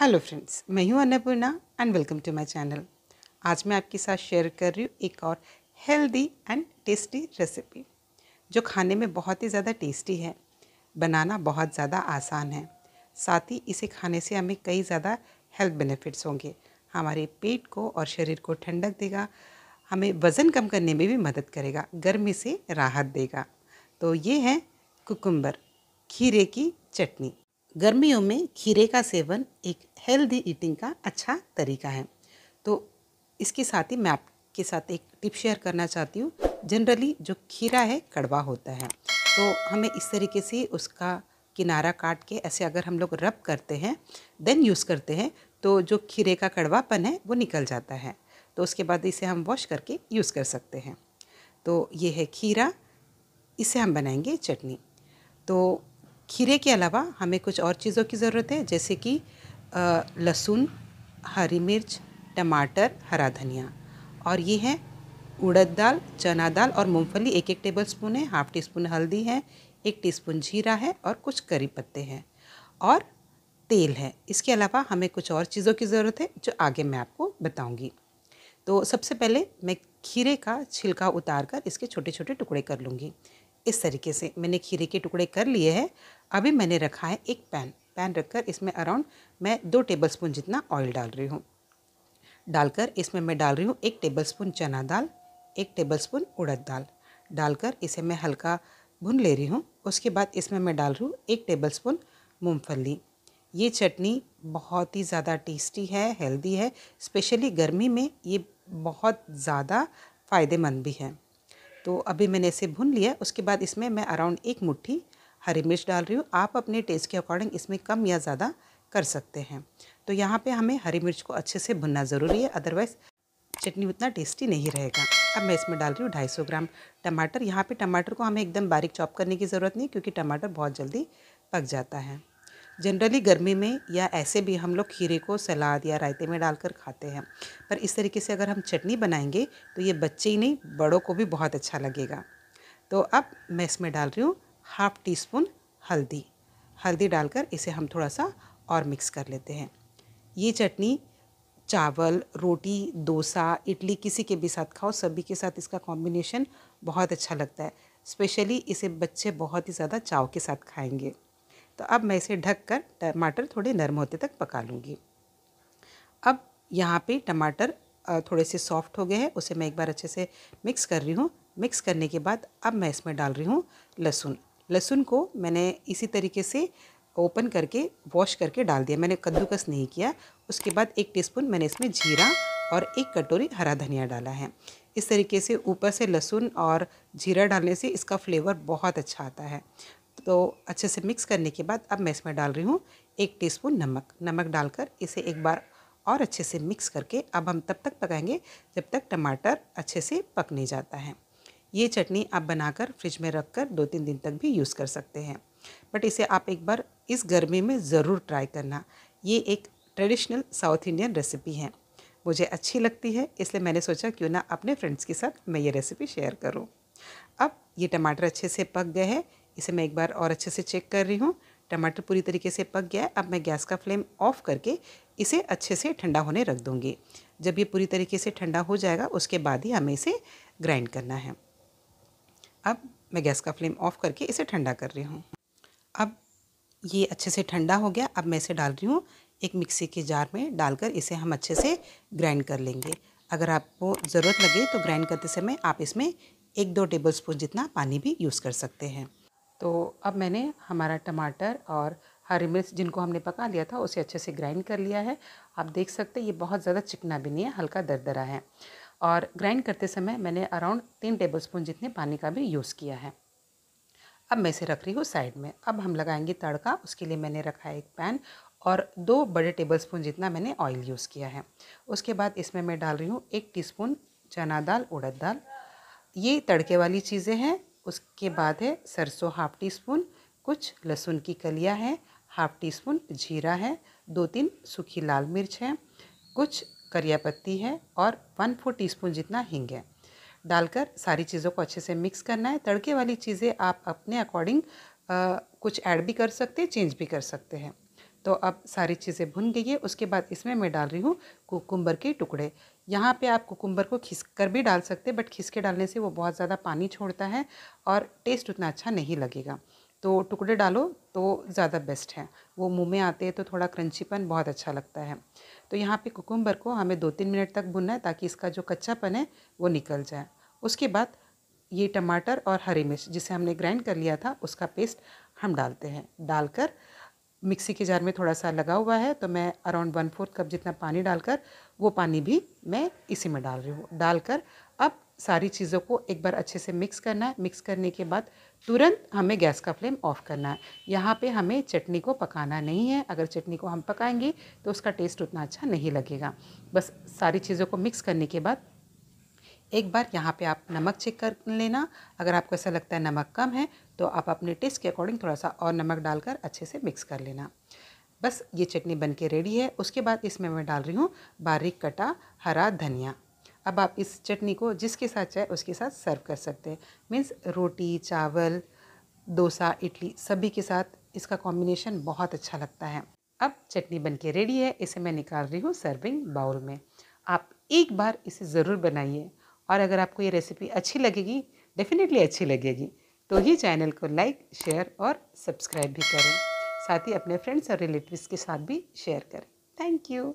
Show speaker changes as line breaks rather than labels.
hello friends मैं हूं Annapurna and welcome to my channel आज मैं आपके साथ शेयर कर रही हूँ एक और हेल्दी एंड टेस्टी रेसिपी जो खाने में बहुत ही ज़्यादा टेस्टी है बनाना बहुत ज़्यादा आसान है साथ ही इसे खाने से हमें कई ज़्यादा हेल्थ बेनिफिट्स होंगे हमारे पेट को और शरीर को ठंडक देगा हमें वज़न कम करने में भी मदद करेगा गर्मी से राहत देगा तो ये है कुकुम्बर खीरे की चटनी गर्मियों में खीरे का सेवन एक हेल्दी ईटिंग का अच्छा तरीका है तो इसके साथ ही मैं आपके साथ एक टिप शेयर करना चाहती हूँ जनरली जो खीरा है कड़वा होता है तो हमें इस तरीके से उसका किनारा काट के ऐसे अगर हम लोग रब करते हैं देन यूज़ करते हैं तो जो खीरे का कड़वापन है वो निकल जाता है तो उसके बाद इसे हम वॉश करके यूज़ कर सकते हैं तो ये है खीरा इसे हम बनाएंगे चटनी तो खीरे के अलावा हमें कुछ और चीज़ों की ज़रूरत है जैसे कि लहसुन हरी मिर्च टमाटर हरा धनिया और ये है उड़द दाल चना दाल और मूंगफली एक एक टेबल स्पून है हाफ टी स्पून हल्दी है एक टीस्पून जीरा है और कुछ करी पत्ते हैं और तेल है इसके अलावा हमें कुछ और चीज़ों की ज़रूरत है जो आगे मैं आपको बताऊंगी तो सबसे पहले मैं खीरे का छिलका उतार कर इसके छोटे छोटे टुकड़े कर लूँगी इस तरीके से मैंने खीरे के टुकड़े कर लिए हैं अभी मैंने रखा है एक पैन पैन रखकर इसमें अराउंड मैं दो टेबलस्पून जितना ऑयल डाल रही हूँ डालकर इसमें मैं डाल रही हूँ एक टेबलस्पून चना दाल एक टेबलस्पून उड़द दाल डालकर इसे मैं हल्का भुन ले रही हूँ उसके बाद इसमें मैं डाल रही हूँ एक स्पून मूँगफली ये चटनी बहुत ही ज़्यादा टेस्टी है हेल्दी है स्पेशली गर्मी में ये बहुत ज़्यादा फ़ायदेमंद भी है तो अभी मैंने इसे भुन लिया उसके बाद इसमें मैं अराउंड एक मुट्ठी हरी मिर्च डाल रही हूँ आप अपने टेस्ट के अकॉर्डिंग इसमें कम या ज़्यादा कर सकते हैं तो यहाँ पे हमें हरी मिर्च को अच्छे से भुनना ज़रूरी है अदरवाइज़ चटनी उतना टेस्टी नहीं रहेगा अब मैं इसमें डाल रही हूँ ढाई सौ ग्राम टमाटर यहाँ पे टमाटर को हमें एकदम बारीक चॉप करने की ज़रूरत नहीं क्योंकि टमाटर बहुत जल्दी पक जाता है जनरली गर्मी में या ऐसे भी हम लोग खीरे को सलाद या रायते में डालकर खाते हैं पर इस तरीके से अगर हम चटनी बनाएंगे तो ये बच्चे ही नहीं बड़ों को भी बहुत अच्छा लगेगा तो अब मैं इसमें डाल रही हूँ हाफ़ टी स्पून हल्दी हल्दी डालकर इसे हम थोड़ा सा और मिक्स कर लेते हैं ये चटनी चावल रोटी डोसा इडली किसी के भी साथ खाओ सभी के साथ इसका कॉम्बिनेशन बहुत अच्छा लगता है स्पेशली इसे बच्चे बहुत ही ज़्यादा चाव के साथ खाएंगे तो अब मैं इसे ढक कर टमाटर थोड़े नरम होते तक पका लूँगी अब यहाँ पे टमाटर थोड़े से सॉफ्ट हो गए हैं उसे मैं एक बार अच्छे से मिक्स कर रही हूँ मिक्स करने के बाद अब मैं इसमें डाल रही हूँ लहसुन लहसुन को मैंने इसी तरीके से ओपन करके वॉश करके डाल दिया मैंने कद्दूकस नहीं किया उसके बाद एक टीस्पून मैंने इसमें जीरा और एक कटोरी हरा धनिया डाला है इस तरीके से ऊपर से लहसुन और जीरा डालने से इसका फ्लेवर बहुत अच्छा आता है तो अच्छे से मिक्स करने के बाद अब मैं इसमें डाल रही हूँ एक टीस्पून नमक नमक डालकर इसे एक बार और अच्छे से मिक्स करके अब हम तब तक पकाएंगे जब तक टमाटर अच्छे से पक नहीं जाता है ये चटनी आप बनाकर फ्रिज में रख कर दो तीन दिन तक भी यूज़ कर सकते हैं बट इसे आप एक बार इस गर्मी में ज़रूर ट्राई करना ये एक ट्रेडिशनल साउथ इंडियन रेसिपी है मुझे अच्छी लगती है इसलिए मैंने सोचा क्यों ना अपने फ्रेंड्स के साथ मैं ये रेसिपी शेयर करूँ अब ये टमाटर अच्छे से पक गए हैं इसे मैं एक बार और अच्छे से चेक कर रही हूँ टमाटर पूरी तरीके से पक गया है अब मैं गैस का फ्लेम ऑफ करके इसे अच्छे से ठंडा होने रख दूँगी जब ये पूरी तरीके से ठंडा हो जाएगा उसके बाद ही हमें इसे ग्राइंड करना है अब मैं गैस का फ्लेम ऑफ करके इसे ठंडा कर रही हूँ अब ये अच्छे से ठंडा हो गया अब मैं इसे डाल रही हूँ एक मिक्सी के जार में डालकर इसे हम अच्छे से ग्राइंड कर लेंगे अगर आपको ज़रूरत लगे तो ग्राइंड करते समय आप इसमें एक दो टेबल स्पून जितना पानी भी यूज़ कर सकते हैं तो अब मैंने हमारा टमाटर और हरी मिर्च जिनको हमने पका लिया था उसे अच्छे से ग्राइंड कर लिया है आप देख सकते हैं ये बहुत ज़्यादा चिकना भी नहीं है हल्का दरदरा है और ग्राइंड करते समय मैंने अराउंड तीन टेबल स्पून जितने पानी का भी यूज़ किया है अब मैं इसे रख रही हूँ साइड में अब हम लगाएंगे तड़का उसके लिए मैंने रखा है एक पैन और दो बड़े टेबल स्पून जितना मैंने ऑयल यूज़ किया है उसके बाद इसमें मैं डाल रही हूँ एक टीस्पून चना दाल उड़द दाल ये तड़के वाली चीज़ें हैं उसके बाद है सरसों हाफ टी स्पून कुछ लहसुन की कलियां है हाफ टी स्पून जीरा है दो तीन सूखी लाल मिर्च है कुछ करिया पत्ती है और वन फोर स्पून जितना हींग है डालकर सारी चीज़ों को अच्छे से मिक्स करना है तड़के वाली चीज़ें आप अपने अकॉर्डिंग कुछ ऐड भी कर सकते हैं चेंज भी कर सकते हैं तो अब सारी चीज़ें भुन गई है उसके बाद इसमें मैं डाल रही हूँ कुकुम्बर के टुकड़े यहाँ पे आप कुकुम्बर को खिस कर भी डाल सकते बट खिस के डालने से वो बहुत ज़्यादा पानी छोड़ता है और टेस्ट उतना अच्छा नहीं लगेगा तो टुकड़े डालो तो ज़्यादा बेस्ट है वो मुँह में आते हैं तो थोड़ा क्रंचीपन बहुत अच्छा लगता है तो यहाँ पे कुकुम्बर को हमें दो तीन मिनट तक भुनना है ताकि इसका जो कच्चापन है वो निकल जाए उसके बाद ये टमाटर और हरी मिर्च जिसे हमने ग्राइंड कर लिया था उसका पेस्ट हम डालते हैं डालकर मिक्सी के जार में थोड़ा सा लगा हुआ है तो मैं अराउंड वन फोर्थ कप जितना पानी डालकर वो पानी भी मैं इसी में डाल रही हूँ डालकर अब सारी चीज़ों को एक बार अच्छे से मिक्स करना है मिक्स करने के बाद तुरंत हमें गैस का फ्लेम ऑफ करना है यहाँ पे हमें चटनी को पकाना नहीं है अगर चटनी को हम पकाएंगे तो उसका टेस्ट उतना अच्छा नहीं लगेगा बस सारी चीज़ों को मिक्स करने के बाद एक बार यहाँ पे आप नमक चेक कर लेना अगर आपको ऐसा लगता है नमक कम है तो आप अपने टेस्ट के अकॉर्डिंग थोड़ा सा और नमक डालकर अच्छे से मिक्स कर लेना बस ये चटनी बन के रेडी है उसके बाद इसमें मैं डाल रही हूँ बारीक कटा हरा धनिया अब आप इस चटनी को जिसके साथ चाहे उसके साथ सर्व कर सकते हैं मीन्स रोटी चावल डोसा इडली सभी के साथ इसका कॉम्बिनेशन बहुत अच्छा लगता है अब चटनी बन के रेडी है इसे मैं निकाल रही हूँ सर्विंग बाउल में आप एक बार इसे ज़रूर बनाइए और अगर आपको ये रेसिपी अच्छी लगेगी डेफिनेटली अच्छी लगेगी तो ही चैनल को लाइक शेयर और सब्सक्राइब भी करें साथ ही अपने फ्रेंड्स और रिलेटिव्स के साथ भी शेयर करें थैंक यू